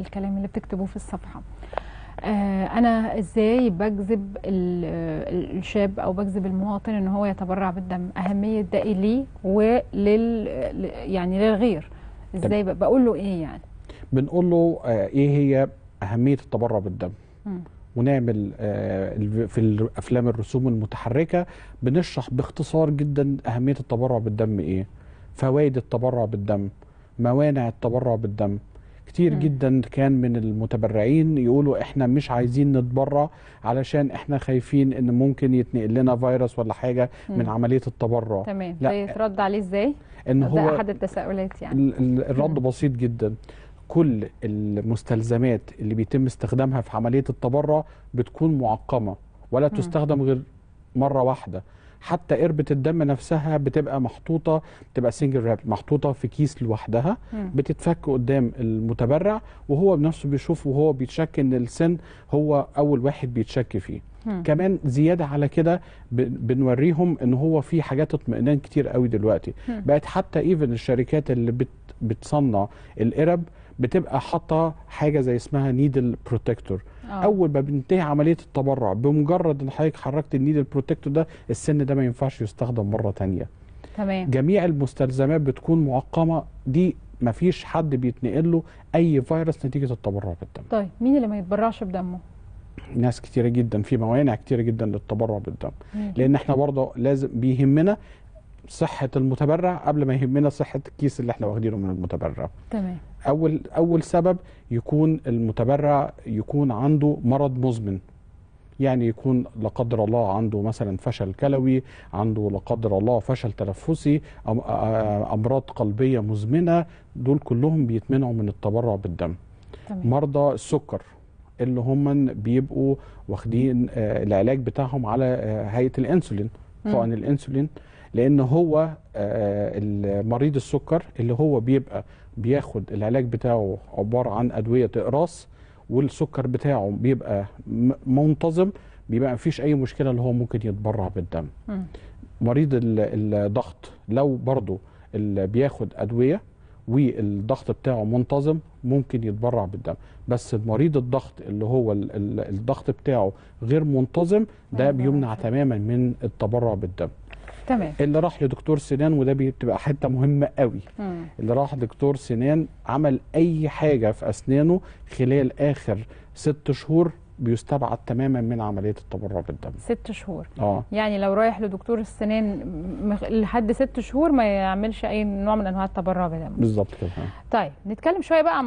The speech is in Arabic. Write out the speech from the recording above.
الكلام اللي بتكتبه في الصفحه آه، انا ازاي بجذب الشاب او بجذب المواطن ان هو يتبرع بالدم اهميه ده ليه ولل يعني للغير ازاي بقول له ايه يعني بنقول له آه، ايه هي اهميه التبرع بالدم م. ونعمل آه، في الافلام الرسوم المتحركه بنشرح باختصار جدا اهميه التبرع بالدم ايه فوائد التبرع بالدم موانع التبرع بالدم كتير جدا كان من المتبرعين يقولوا احنا مش عايزين نتبرع علشان احنا خايفين ان ممكن يتنقل لنا فيروس ولا حاجه من عمليه التبرع تمام بيترد عليه ازاي ان هو ده احد التساؤلات يعني الرد بسيط جدا كل المستلزمات اللي بيتم استخدامها في عمليه التبرع بتكون معقمه ولا تستخدم غير مره واحده حتى قربة الدم نفسها بتبقى محطوطة بتبقى سنجل راب محطوطة في كيس لوحدها بتتفك قدام المتبرع وهو بنفسه بيشوف وهو بيتشك ان السن هو اول واحد بيتشك فيه كمان زياده على كده بنوريهم ان هو في حاجات اطمئنان كتير قوي دلوقتي هم. بقت حتى ايفن الشركات اللي بت بتصنع القرب بتبقى حاطه حاجه زي اسمها نيدل بروتكتور آه. اول ما بننتهي عمليه التبرع بمجرد ان حضرتك حركت النيدل بروتكتور ده السن ده ما ينفعش يستخدم مره تانية تمام جميع المستلزمات بتكون معقمه دي ما فيش حد بيتنقل له اي فيروس نتيجه التبرع بالدم طيب مين اللي ما يتبرعش بدمه ناس كتيره جدا في موانع كتيره جدا للتبرع بالدم لان احنا برضه لازم بيهمنا صحه المتبرع قبل ما يهمنا صحه الكيس اللي احنا واخدينه من المتبرع تمام اول اول سبب يكون المتبرع يكون عنده مرض مزمن يعني يكون لا قدر الله عنده مثلا فشل كلوي عنده لا قدر الله فشل تنفسي امراض قلبيه مزمنه دول كلهم بيتمنعوا من التبرع بالدم تمام. مرضى السكر اللي هم بيبقوا واخدين آه، العلاج بتاعهم على آه، هيئه الانسولين حقن الانسولين لان هو آه، مريض السكر اللي هو بيبقى بياخد العلاج بتاعه عباره عن ادويه اقراص والسكر بتاعه بيبقى منتظم بيبقى مفيش اي مشكله اللي هو ممكن يتبرع بالدم مريض الضغط لو برضه بياخد ادويه والضغط بتاعه منتظم ممكن يتبرع بالدم بس المريض الضغط اللي هو الضغط بتاعه غير منتظم ده أيوة. بيمنع تماما من التبرع بالدم تمام اللي راح لدكتور سنان وده بتبقى حته مهمه قوي مم. اللي راح دكتور سنان عمل اي حاجه في اسنانه خلال اخر ست شهور بيستبعد تماما من عمليه التبرع بالدم ست شهور اه يعني لو رايح لدكتور السنان لحد ست شهور ما يعملش اي نوع من انواع التبرع بالدم بالظبط كده طيب نتكلم شويه بقى عن